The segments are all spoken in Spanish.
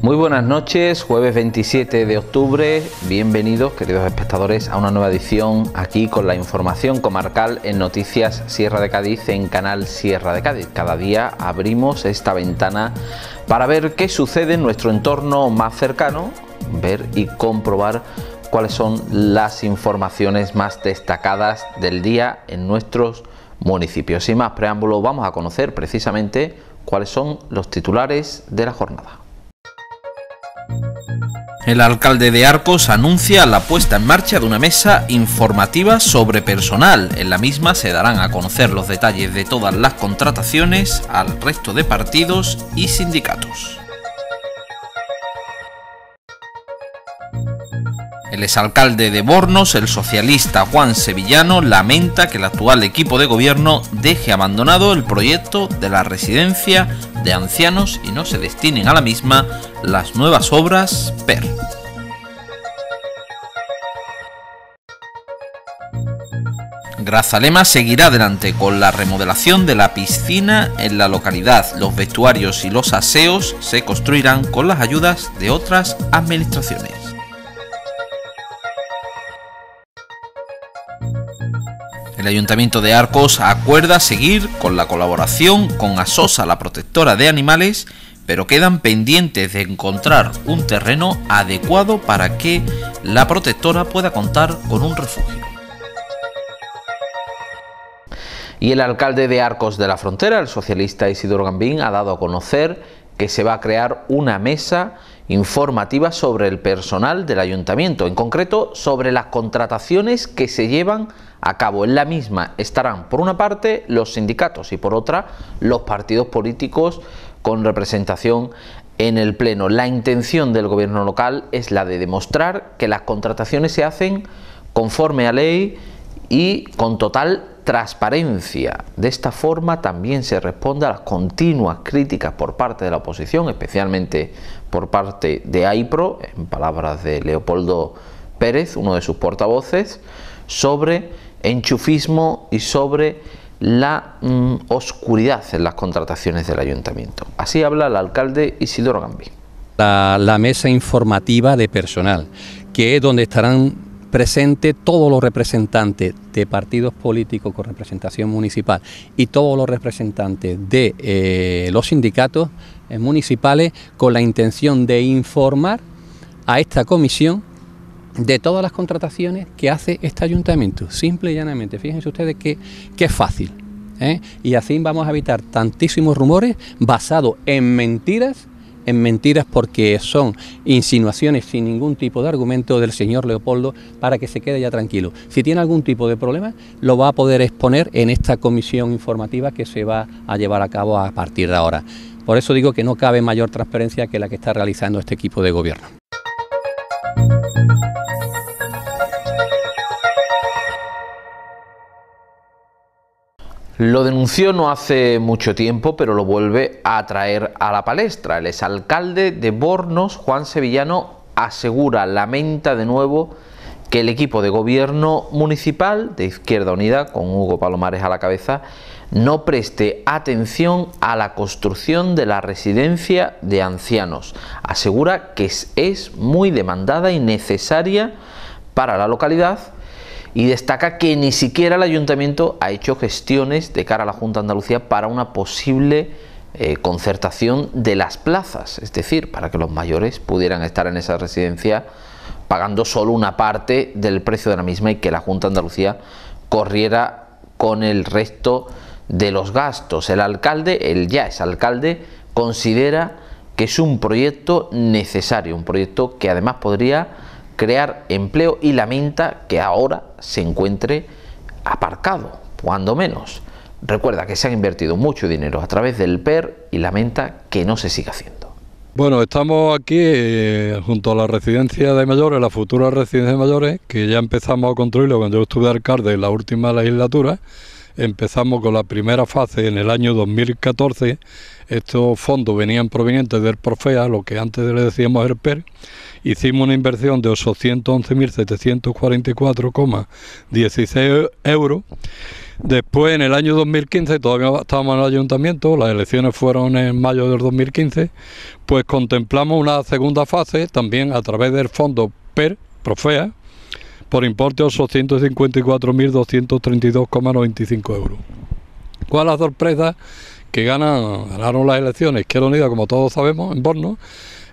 Muy buenas noches, jueves 27 de octubre, bienvenidos queridos espectadores a una nueva edición aquí con la información comarcal en Noticias Sierra de Cádiz en Canal Sierra de Cádiz. Cada día abrimos esta ventana para ver qué sucede en nuestro entorno más cercano, ver y comprobar cuáles son las informaciones más destacadas del día en nuestros municipios. Sin más preámbulo, vamos a conocer precisamente cuáles son los titulares de la jornada. El alcalde de Arcos anuncia la puesta en marcha de una mesa informativa sobre personal. En la misma se darán a conocer los detalles de todas las contrataciones al resto de partidos y sindicatos. El exalcalde de Bornos, el socialista Juan Sevillano, lamenta que el actual equipo de gobierno deje abandonado el proyecto de la residencia de ancianos y no se destinen a la misma las nuevas obras PER. Grazalema seguirá adelante con la remodelación de la piscina en la localidad. Los vestuarios y los aseos se construirán con las ayudas de otras administraciones. El Ayuntamiento de Arcos acuerda seguir con la colaboración con Asosa, la protectora de animales, pero quedan pendientes de encontrar un terreno adecuado para que la protectora pueda contar con un refugio. Y el alcalde de Arcos de la Frontera, el socialista Isidoro Gambín, ha dado a conocer que se va a crear una mesa informativa sobre el personal del ayuntamiento, en concreto sobre las contrataciones que se llevan a cabo en la misma estarán por una parte los sindicatos y por otra los partidos políticos con representación en el Pleno. La intención del gobierno local es la de demostrar que las contrataciones se hacen conforme a ley y con total transparencia. De esta forma también se responde a las continuas críticas por parte de la oposición, especialmente por parte de AIPRO, en palabras de Leopoldo Pérez, uno de sus portavoces, sobre enchufismo y sobre la mm, oscuridad en las contrataciones del ayuntamiento. Así habla el alcalde Isidoro Gambi. La, mesa informativa de personal, que es donde estarán presentes todos los representantes de partidos políticos con representación municipal y todos los representantes de eh, los sindicatos eh, municipales con la intención de informar a esta comisión de todas las contrataciones que hace este ayuntamiento, simple y llanamente. Fíjense ustedes que, que es fácil. ¿eh? Y así vamos a evitar tantísimos rumores basados en mentiras en mentiras porque son insinuaciones sin ningún tipo de argumento del señor Leopoldo para que se quede ya tranquilo. Si tiene algún tipo de problema, lo va a poder exponer en esta comisión informativa que se va a llevar a cabo a partir de ahora. Por eso digo que no cabe mayor transparencia que la que está realizando este equipo de gobierno. Lo denunció no hace mucho tiempo, pero lo vuelve a traer a la palestra. El exalcalde de Bornos, Juan Sevillano, asegura, lamenta de nuevo que el equipo de gobierno municipal de Izquierda Unida, con Hugo Palomares a la cabeza, no preste atención a la construcción de la residencia de ancianos. Asegura que es, muy demandada y necesaria para la localidad y destaca que ni siquiera el ayuntamiento ha hecho gestiones de cara a la Junta de Andalucía para una posible eh, concertación de las plazas, es decir, para que los mayores pudieran estar en esa residencia pagando solo una parte del precio de la misma y que la Junta de Andalucía corriera con el resto de los gastos. El alcalde, el ya es alcalde, considera que es un proyecto necesario, un proyecto que además podría crear empleo y lamenta que ahora se encuentre aparcado, cuando menos. Recuerda que se ha invertido mucho dinero a través del PER y lamenta que no se siga haciendo. Bueno, estamos aquí eh, junto a la residencia de mayores, la futura residencia de mayores, que ya empezamos a construirlo cuando yo estuve alcalde en la última legislatura empezamos con la primera fase en el año 2014. Estos fondos venían provenientes del Profea, lo que antes le decíamos el PER. Hicimos una inversión de 811.744,16 euros. Después, en el año 2015, todavía estábamos en el ayuntamiento, las elecciones fueron en mayo del 2015, pues contemplamos una segunda fase también a través del fondo PER, Profea, por importe 854.232,95 euros. ¿Cuál es la sorpresa? Que ganaron las elecciones Izquierda Unida, como todos sabemos, en Borno,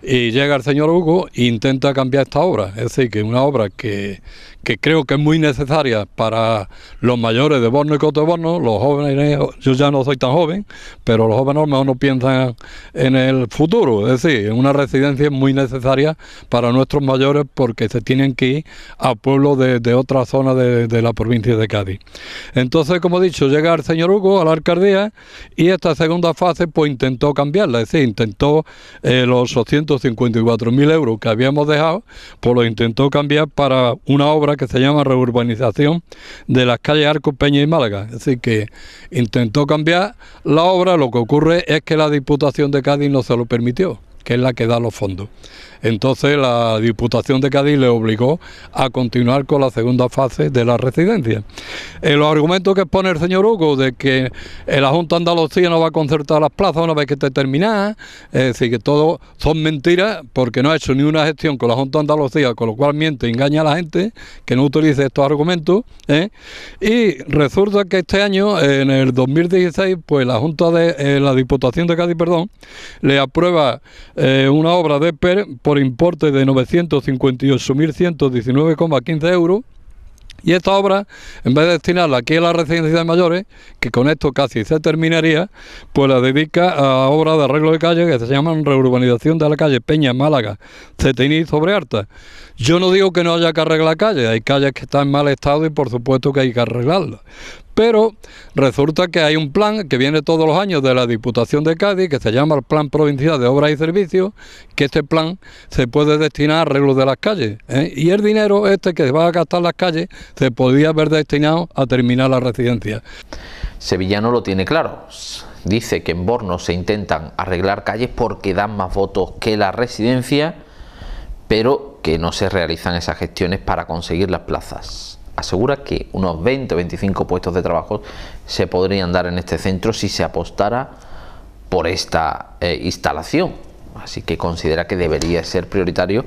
y llega el señor Hugo e intenta cambiar esta obra. Es decir, que una obra que, que creo que es muy necesaria para los mayores de Borno y Cotoborno, los jóvenes, yo ya no soy tan joven, pero los jóvenes a lo mejor no piensan en el futuro, es decir, en una residencia es muy necesaria para nuestros mayores porque se tienen que ir a pueblos de, otra zona de, la provincia de Cádiz. Entonces, como he dicho, llega el señor Hugo a la alcaldía y esta segunda fase pues intentó cambiarla, es decir, intentó eh, los los mil euros que habíamos dejado, pues lo intentó cambiar para una obra que se llama Reurbanización de las calles Arcos, Peña y Málaga. Es decir, que intentó cambiar la obra, lo que ocurre es que la Diputación de Cádiz no se lo permitió, que es la que da los fondos. Entonces la Diputación de Cádiz le obligó a continuar con la segunda fase de la residencia. Eh, los argumentos que pone el señor Hugo de que la Junta Andalucía no va a concertar las plazas una vez que esté terminada, es decir, que todo son mentiras porque no ha hecho ni una gestión con la Junta de Andalucía, con lo cual miente, engaña a la gente que no utilice estos argumentos. ¿eh? Y resulta que este año, eh, en el 2016, pues la Junta de la Diputación de Cádiz, perdón, le aprueba una obra de PER por importe de 958.119,15 euros. Y esta obra, en vez de destinarla aquí a la residencia de mayores, que con esto casi se terminaría, pues la dedica a obras de arreglo de calle que se llaman reurbanización de la calle Peña, Málaga, Cetini sobre Arta. Yo no digo que no haya que arreglar calles, hay calles que están en mal estado y por supuesto que hay que arreglarlas. Pero resulta que hay un plan que viene todos los años de la Diputación de Cádiz, que se llama el Plan Provincial de Obras y Servicios, que este plan se puede destinar a arreglos de las calles. ¿eh? Y el dinero este que se va a gastar las calles se podía haber destinado a terminar la residencia. Sevillano lo tiene claro. Dice que en Borno se intentan arreglar calles porque dan más votos que la residencia, pero que no se realizan esas gestiones para conseguir las plazas asegura que unos 20 o 25 puestos de trabajo se podrían dar en este centro si se apostara por esta eh, instalación. Así que considera que debería ser prioritario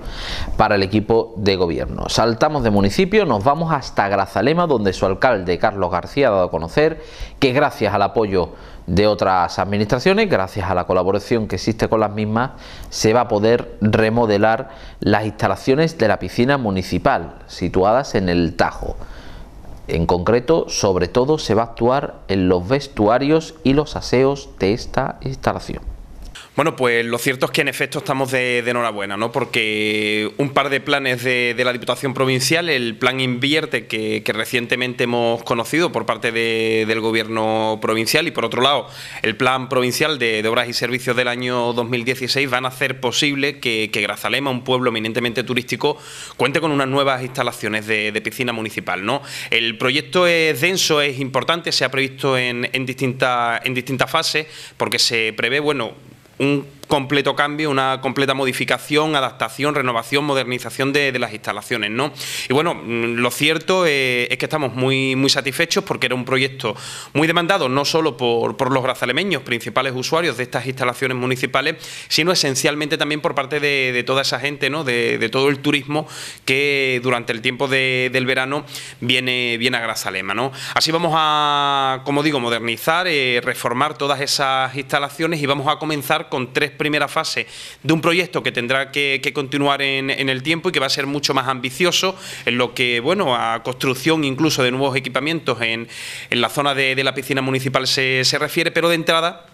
para el equipo de gobierno. Saltamos de municipio, nos vamos hasta Grazalema, donde su alcalde Carlos García ha dado a conocer que gracias al apoyo de otras administraciones, gracias a la colaboración que existe con las mismas, se va a poder remodelar las instalaciones de la piscina municipal situadas en el Tajo. En concreto, sobre todo se va a actuar en los vestuarios y los aseos de esta instalación. Bueno, pues lo cierto es que en efecto estamos de, enhorabuena, ¿no? Porque un par de planes de, la Diputación Provincial, el plan Invierte que, recientemente hemos conocido por parte del Gobierno Provincial y por otro lado el Plan Provincial de, Obras y Servicios del año 2016 van a hacer posible que, Grazalema, un pueblo eminentemente turístico, cuente con unas nuevas instalaciones de, piscina municipal, ¿no? El proyecto es denso, es importante, se ha previsto en, en, en distintas fases porque se prevé, bueno, 嗯。completo cambio, una completa modificación, adaptación, renovación, modernización de, las instalaciones. ¿no? Y bueno, mm, lo cierto eh, es que estamos muy, muy satisfechos porque era un proyecto muy demandado, no solo por, los grazalemeños... principales usuarios de estas instalaciones municipales, sino esencialmente también por parte de, toda esa gente, ¿no? De, todo el turismo que durante el tiempo del verano viene, viene a Grazalema. ¿no? Así vamos a, como digo, modernizar, eh, reformar todas esas instalaciones y vamos a comenzar con tres primera fase de un proyecto que tendrá que, continuar en, el tiempo y que va a ser mucho más ambicioso en lo que, bueno, a construcción incluso de nuevos equipamientos en, la zona de, la piscina municipal se, se refiere, pero de entrada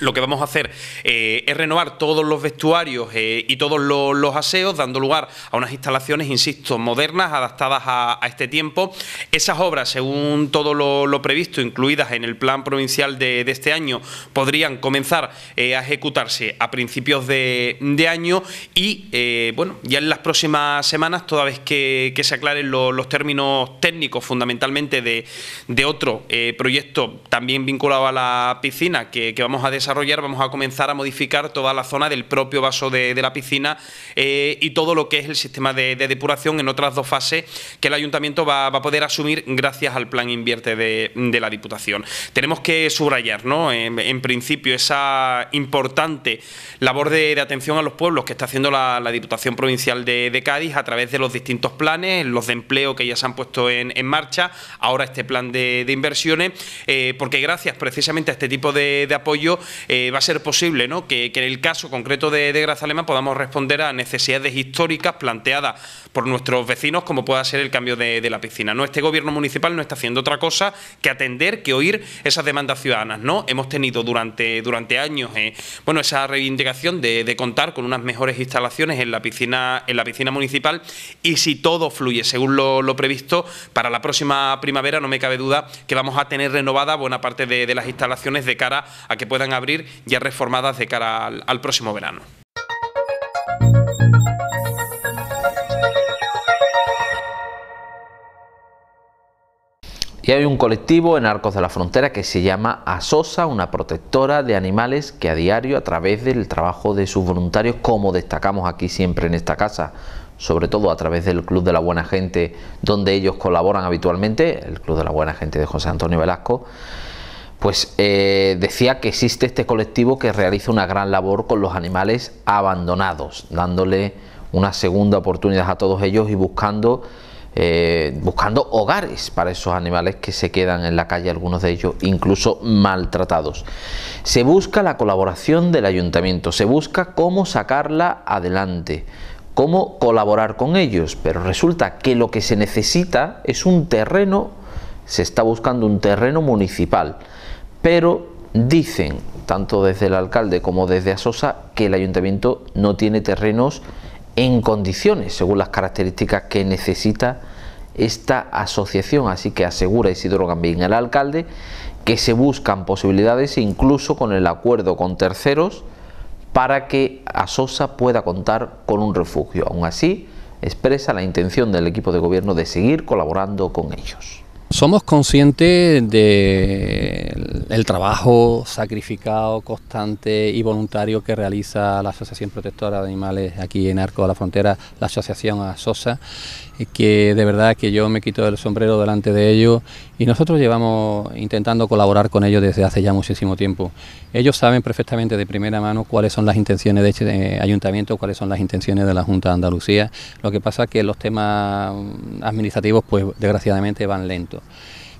lo que vamos a hacer eh, es renovar todos los vestuarios eh, y todos los, aseos, dando lugar a unas instalaciones, insisto, modernas, adaptadas a, este tiempo. Esas obras, según todo lo, previsto, incluidas en el plan provincial de, este año, podrían comenzar eh, a ejecutarse a principios de, año y, bueno, ya en las próximas semanas, toda vez que, se aclaren los términos técnicos, fundamentalmente de, otro proyecto también vinculado a la piscina que, que vamos a desarrollar vamos a comenzar a modificar toda la zona del propio vaso de, la piscina eh, y todo lo que es el sistema de, depuración en otras dos fases que el ayuntamiento va, a poder asumir gracias al plan invierte de, la Diputación. Tenemos que subrayar, En, principio, esa importante labor de, atención a los pueblos que está haciendo la, Diputación Provincial de, Cádiz a través de los distintos planes, los de empleo que ya se han puesto en, marcha, ahora este plan de, inversiones, eh, porque gracias precisamente a este tipo de apoyo eh, va a ser posible ¿no? que, en el caso concreto de, de Grazalema podamos responder a necesidades históricas planteadas por nuestros vecinos, como pueda ser el cambio de, la piscina. No, este gobierno municipal no está haciendo otra cosa que atender, que oír esas demandas ciudadanas. No, hemos tenido durante, durante años eh, bueno, esa reivindicación de, contar con unas mejores instalaciones en la piscina, en la piscina municipal y si todo fluye según lo, previsto, para la próxima primavera no me cabe duda que vamos a tener renovada buena parte de las instalaciones de cara a que puedan abrir ya reformadas de cara al, próximo verano. Y hay un colectivo en Arcos de la Frontera que se llama ASOSA, una protectora de animales que a diario, a través del trabajo de sus voluntarios, como destacamos aquí siempre en esta casa, sobre todo a través del Club de la Buena Gente, donde ellos colaboran habitualmente, el Club de la Buena Gente de José Antonio Velasco, pues eh, decía que existe este colectivo que realiza una gran labor con los animales abandonados, dándole una segunda oportunidad a todos ellos y buscando, eh, buscando hogares para esos animales que se quedan en la calle, algunos de ellos incluso maltratados. Se busca la colaboración del ayuntamiento, se busca cómo sacarla adelante, cómo colaborar con ellos, pero resulta que lo que se necesita es un terreno, se está buscando un terreno municipal, pero dicen, tanto desde el alcalde como desde Asosa, que el ayuntamiento no tiene terrenos en condiciones, según las características que necesita esta asociación. Así que asegura Isidoro Gambín, el alcalde, que se buscan posibilidades incluso con el acuerdo con terceros para que Asosa pueda contar con un refugio. Aún así, expresa la intención del equipo de gobierno de seguir colaborando con ellos. Somos conscientes del trabajo sacrificado, constante y voluntario que realiza la Asociación Protectora de Animales aquí en Arco de la Frontera, la Asociación Asosa, eh, que de verdad que yo me quito el sombrero delante de ellos y nosotros llevamos intentando colaborar con ellos desde hace ya muchísimo tiempo. Ellos saben perfectamente de primera mano cuáles son las intenciones de este eh, ayuntamiento, cuáles son las intenciones de la Junta de Andalucía. Lo que pasa que los temas mm, administrativos, pues desgraciadamente, van lentos.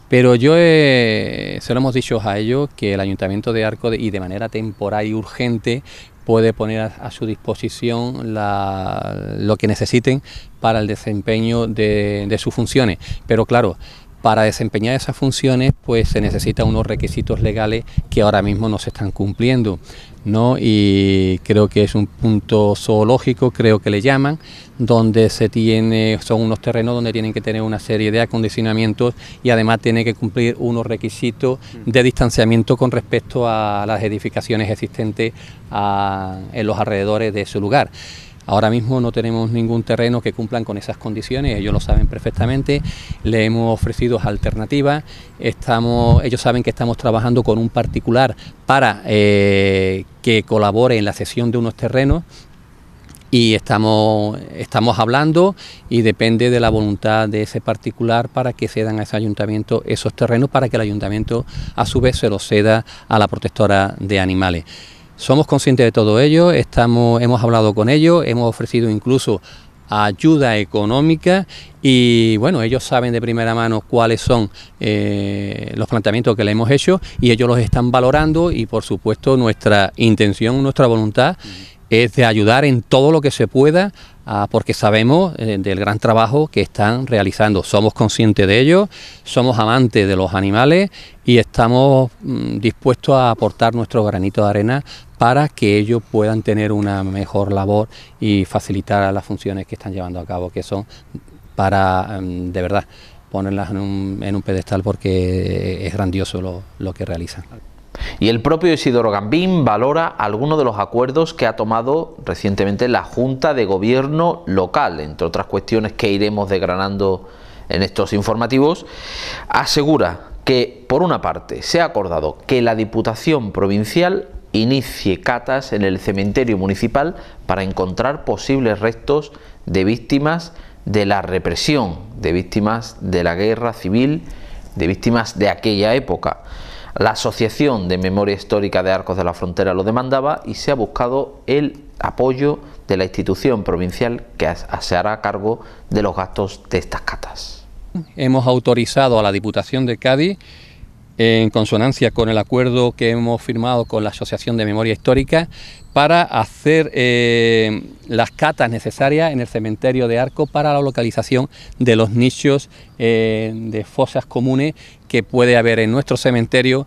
Pero yo he, eh, se lo hemos dicho a ellos que el Ayuntamiento de Arco y de manera temporal y urgente puede poner a, su disposición la, lo que necesiten para el desempeño de, de sus funciones. Pero claro, para desempeñar esas funciones, pues se necesitan unos requisitos legales que ahora mismo no se están cumpliendo, ¿no? Y creo que es un punto zoológico, creo que le llaman, donde se tiene, son unos terrenos donde tienen que tener una serie de acondicionamientos y además tiene que cumplir unos requisitos de distanciamiento con respecto a las edificaciones existentes ah, en los alrededores de su lugar. Ahora mismo no tenemos ningún terreno que cumplan con esas condiciones, ellos lo saben perfectamente, le hemos ofrecido alternativas, estamos, ellos saben que estamos trabajando con un particular para eh, que colabore en la cesión de unos terrenos y estamos, estamos hablando y depende de la voluntad de ese particular para que cedan a ese ayuntamiento esos terrenos para que el ayuntamiento a su vez se los ceda a la protectora de animales. Somos conscientes de todo ello, hemos hablado con ellos, hemos ofrecido incluso ayuda económica y bueno, ellos saben de primera mano cuáles son eh, los planteamientos que le hemos hecho y ellos los están valorando y por supuesto nuestra intención, nuestra voluntad es de ayudar en todo lo que se pueda ah, porque sabemos eh, del gran trabajo que están realizando. Somos conscientes de ello, somos amantes de los animales y estamos mm, dispuestos a aportar nuestro granito de arena para que ellos puedan tener una mejor labor y facilitar las funciones que están llevando a cabo, que son para, em, de verdad, ponerlas en un, pedestal porque es grandioso lo, lo que realizan. Y el propio Isidoro Gambín valora algunos de los acuerdos que ha tomado recientemente la Junta de Gobierno local, entre otras cuestiones que iremos desgranando en estos informativos, asegura que, por una parte, se ha acordado que la Diputación Provincial inicie catas en el cementerio municipal para encontrar posibles restos de víctimas de la represión, de víctimas de la guerra civil, de víctimas de aquella época. La Asociación de Memoria Histórica de Arcos de la Frontera lo demandaba y se ha buscado el apoyo de la institución provincial que se hará cargo de los gastos de estas catas. Hemos autorizado a la Diputación de Cádiz en consonancia con el acuerdo que hemos firmado con la Asociación de Memoria Histórica para hacer eh, las catas necesarias en el cementerio de Arco para la localización de los nichos eh, de fosas comunes que puede haber en nuestro cementerio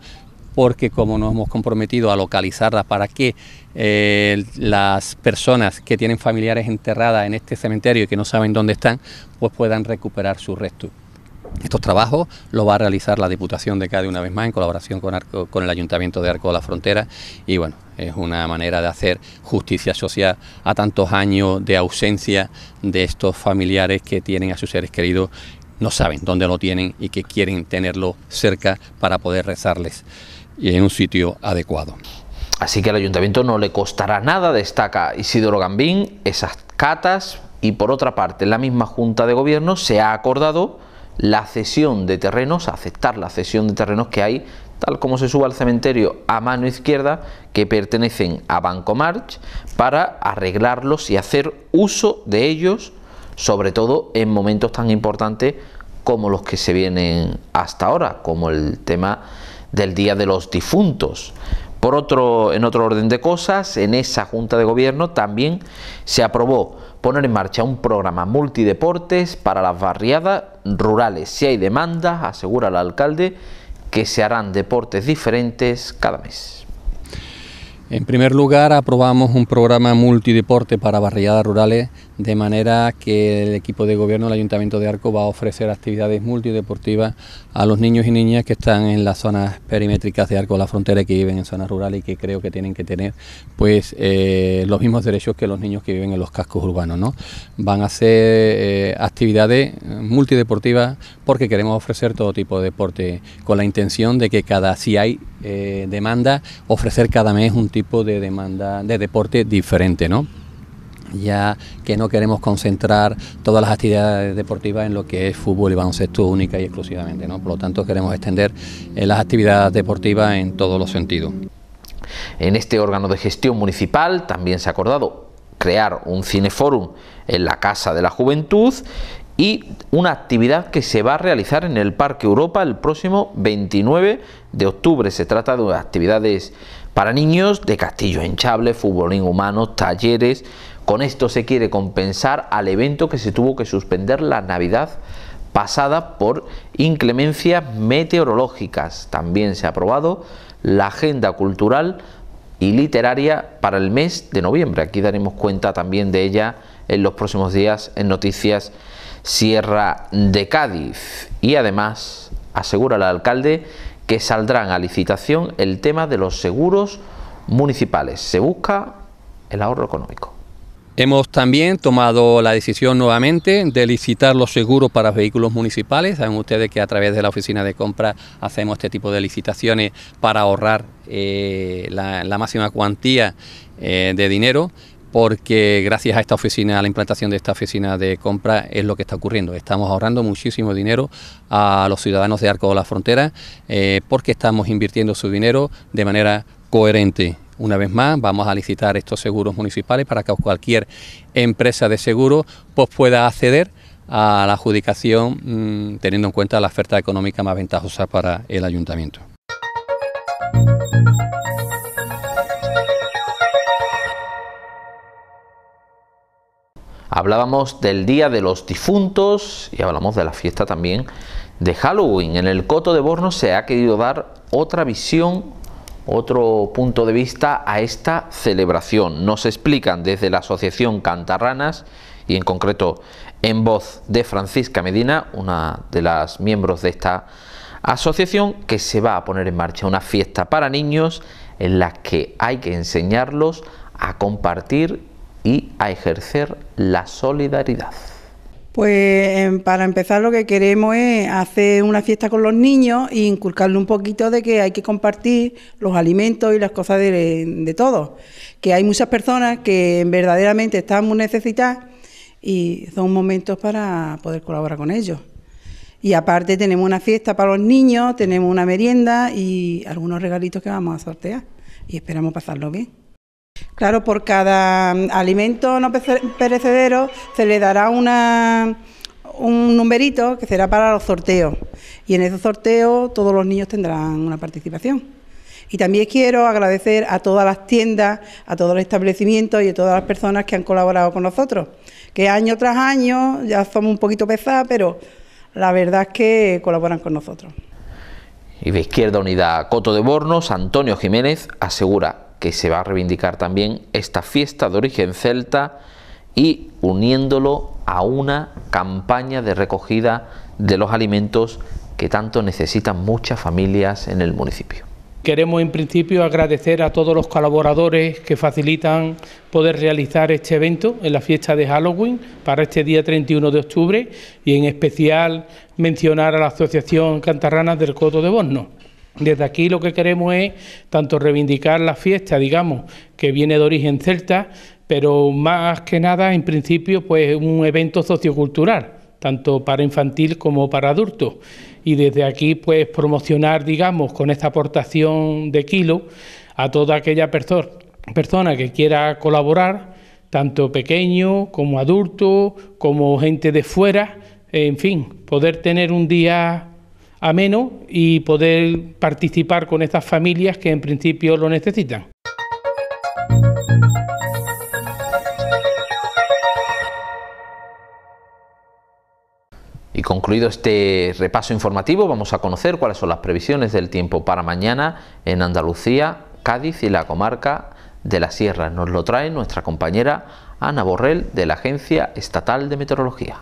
porque como nos hemos comprometido a localizarlas... para que eh, las personas que tienen familiares enterradas en este cementerio y que no saben dónde están, pues puedan recuperar sus restos. Estos trabajos los va a realizar la Diputación de Cádiz una vez más en colaboración con, el Ayuntamiento de Arco de la Frontera y bueno, es una manera de hacer justicia social a tantos años de ausencia de estos familiares que tienen a sus seres queridos, no saben dónde lo tienen y que quieren tenerlo cerca para poder rezarles en un sitio adecuado. Así que al ayuntamiento no le costará nada, destaca Isidoro Gambín, esas catas y por otra parte la misma Junta de Gobierno se ha acordado la cesión de terrenos, aceptar la cesión de terrenos que hay, tal como se suba al cementerio a mano izquierda, que pertenecen a Banco March, para arreglarlos y hacer uso de ellos, sobre todo en momentos tan importantes como los que se vienen hasta ahora, como el tema del Día de los Difuntos. Por otro, en otro orden de cosas, en esa Junta de Gobierno también se aprobó poner en marcha un programa multideportes para las barriadas rurales. Si hay demandas, asegura el alcalde, que se harán deportes diferentes cada mes. En primer lugar, aprobamos un programa multideporte para barriadas rurales de manera que el equipo de gobierno del Ayuntamiento de Arco va a ofrecer actividades multideportivas a los niños y niñas que están en las zonas perimétricas de Arco de la Frontera y que viven en zonas rurales y que creo que tienen que tener pues eh, los mismos derechos que los niños que viven en los cascos urbanos. ¿no? Van a hacer eh, actividades multideportivas porque queremos ofrecer todo tipo de deporte con la intención de que cada, si hay eh, demanda, ofrecer cada mes un tipo de demanda de deporte diferente. ¿no? ya que no queremos concentrar todas las actividades deportivas en lo que es fútbol y baloncesto única y exclusivamente. ¿no? Por lo tanto, queremos extender eh, las actividades deportivas en todos los sentidos. En este órgano de gestión municipal también se ha acordado crear un cineforum en la Casa de la Juventud y una actividad que se va a realizar en el Parque Europa el próximo 29 de octubre. Se trata de actividades para niños de castillos hinchables, fútbolín humano, talleres, con esto se quiere compensar al evento que se tuvo que suspender la Navidad pasada por inclemencias meteorológicas. También se ha aprobado la agenda cultural y literaria para el mes de noviembre. Aquí daremos cuenta también de ella en los próximos días en Noticias Sierra de Cádiz. Y además asegura el alcalde que saldrán a licitación el tema de los seguros municipales. Se busca el ahorro económico. Hemos también tomado la decisión nuevamente de licitar los seguros para vehículos municipales. Saben ustedes que a través de la oficina de compra hacemos este tipo de licitaciones para ahorrar eh, la, máxima cuantía eh, de dinero porque gracias a esta oficina, a la implantación de esta oficina de compra, es lo que está ocurriendo. Estamos ahorrando muchísimo dinero a los ciudadanos de Arco de la Frontera eh, porque estamos invirtiendo su dinero de manera coherente. Una vez más, vamos a licitar estos seguros municipales para que cualquier empresa de seguro pues, pueda acceder a la adjudicación mm, teniendo en cuenta la oferta económica más ventajosa para el ayuntamiento. Hablábamos del Día de los Difuntos y hablamos de la fiesta también de Halloween. En el Coto de Borno se ha querido dar otra visión otro punto de vista a esta celebración. Nos explican desde la Asociación Cantarranas y en concreto en voz de Francisca Medina, una de las miembros de esta asociación, que se va a poner en marcha una fiesta para niños en la que hay que enseñarlos a compartir y a ejercer la solidaridad. Pues em, para empezar lo que queremos es hacer una fiesta con los niños e inculcarle un poquito de que hay que compartir los alimentos y las cosas de, de todos, que hay muchas personas que verdaderamente están muy necesitadas y son momentos para poder colaborar con ellos. Y aparte tenemos una fiesta para los niños, tenemos una merienda y algunos regalitos que vamos a sortear y esperamos pasarlo bien. Claro, por cada mm, alimento no perecedero se le dará una, un numerito que será para los sorteos. Y en esos sorteos todos los niños tendrán una participación. Y también quiero agradecer a todas las tiendas, a todos los establecimientos y a todas las personas que han colaborado con nosotros, que año tras año ya somos un poquito pesadas, pero la verdad es que colaboran con nosotros. Y de Izquierda Unidad Coto de Bornos, Antonio Jiménez asegura que se va a reivindicar también esta fiesta de origen celta y uniéndolo a una campaña de recogida de los alimentos que tanto necesitan muchas familias en el municipio. Queremos en principio agradecer a todos los colaboradores que facilitan poder realizar este evento en la fiesta de Halloween para este día 31 de octubre y en especial mencionar a la Asociación Cantarranas del Coto de Bosno desde aquí lo que queremos es tanto reivindicar la fiesta, digamos, que viene de origen celta, pero más que nada, en principio, pues un evento sociocultural, tanto para infantil como para adultos. Y desde aquí, pues promocionar, digamos, con esta aportación de kilo a toda aquella persona que quiera colaborar, tanto pequeño como adulto, como gente de fuera, en fin, poder tener un día ameno y poder participar con estas familias que en principio lo necesitan. Y concluido este repaso informativo, vamos a conocer cuáles son las previsiones del tiempo para mañana en Andalucía, Cádiz y la comarca de la Sierra. Nos lo trae nuestra compañera Ana Borrell de la Agencia Estatal de Meteorología.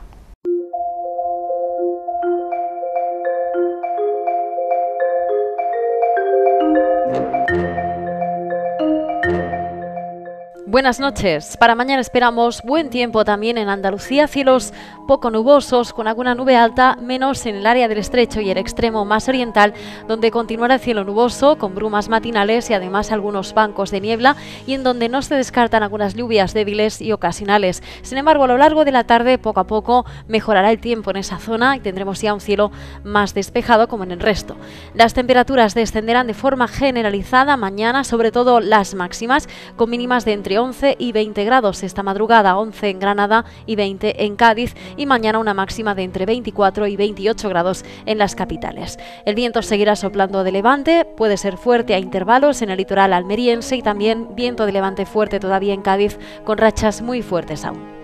Buenas noches. Para mañana esperamos buen tiempo también en Andalucía, cielos poco nubosos con alguna nube alta, menos en el área del estrecho y el extremo más oriental, donde continuará el cielo nuboso con brumas matinales y además algunos bancos de niebla y en donde no se descartan algunas lluvias débiles y ocasionales. Sin embargo, a lo largo de la tarde poco a poco mejorará el tiempo en esa zona y tendremos ya un cielo más despejado como en el resto. Las temperaturas descenderán de forma generalizada mañana, sobre todo las máximas, con mínimas de entre 11 y 20 grados esta madrugada, 11 en Granada y 20 en Cádiz y mañana una máxima de entre 24 y 28 grados en las capitales. El viento seguirá soplando de levante, puede ser fuerte a intervalos en el litoral almeriense y también viento de levante fuerte todavía en Cádiz con rachas muy fuertes aún.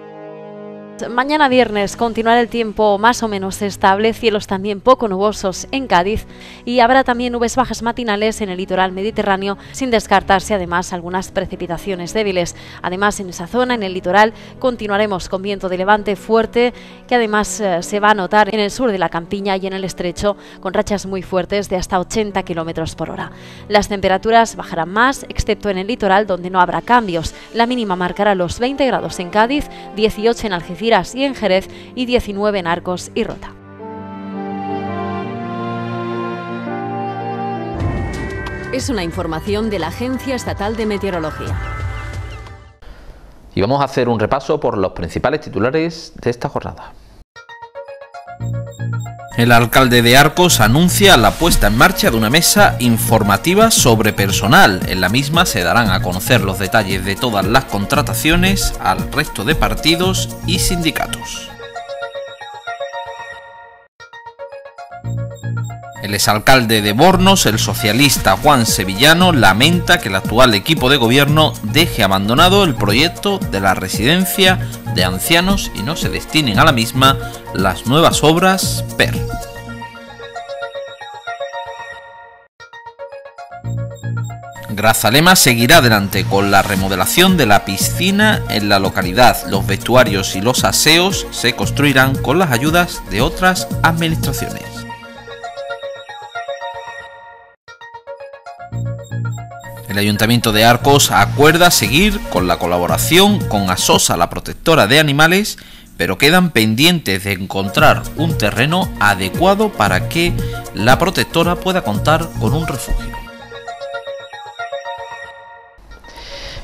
Mañana viernes continuará el tiempo más o menos estable, cielos también poco nubosos en Cádiz y habrá también nubes bajas matinales en el litoral mediterráneo, sin descartarse además algunas precipitaciones débiles. Además, en esa zona, en el litoral, continuaremos con viento de levante fuerte, que además eh, se va a notar en el sur de la campiña y en el estrecho, con rachas muy fuertes de hasta 80 km por hora. Las temperaturas bajarán más, excepto en el litoral, donde no habrá cambios. La mínima marcará los 20 grados en Cádiz, 18 en Algeciras y en Jerez y 19 en Arcos y Rota. Es una información de la Agencia Estatal de Meteorología. Y vamos a hacer un repaso por los principales titulares de esta jornada. El alcalde de Arcos anuncia la puesta en marcha de una mesa informativa sobre personal. En la misma se darán a conocer los detalles de todas las contrataciones al resto de partidos y sindicatos. El exalcalde de Bornos, el socialista Juan Sevillano, lamenta que el actual equipo de gobierno deje abandonado el proyecto de la residencia de ancianos y no se destinen a la misma las nuevas obras PER. Grazalema seguirá adelante con la remodelación de la piscina en la localidad. Los vestuarios y los aseos se construirán con las ayudas de otras administraciones. El Ayuntamiento de Arcos acuerda seguir con la colaboración con Asosa, la protectora de animales, pero quedan pendientes de encontrar un terreno adecuado para que la protectora pueda contar con un refugio.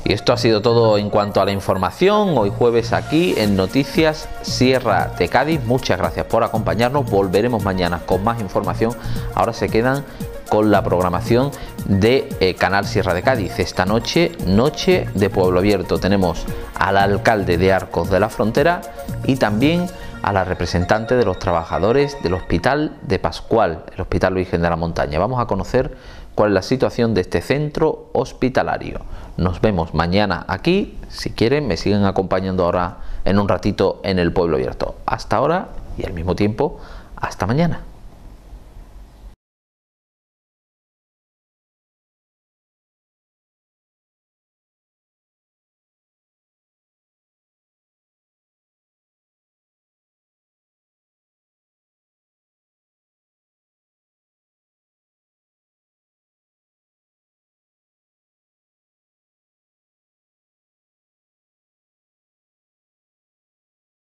Y esto ha sido todo en cuanto a la información. Hoy jueves aquí en Noticias Sierra de Cádiz. Muchas gracias por acompañarnos. Volveremos mañana con más información. Ahora se quedan con la programación de eh, Canal Sierra de Cádiz. Esta noche, noche de Pueblo Abierto, tenemos al alcalde de Arcos de la Frontera y también a la representante de los trabajadores del Hospital de Pascual, el Hospital Virgen de la Montaña. Vamos a conocer cuál es la situación de este centro hospitalario. Nos vemos mañana aquí. Si quieren, me siguen acompañando ahora en un ratito en el Pueblo Abierto. Hasta ahora y al mismo tiempo, hasta mañana.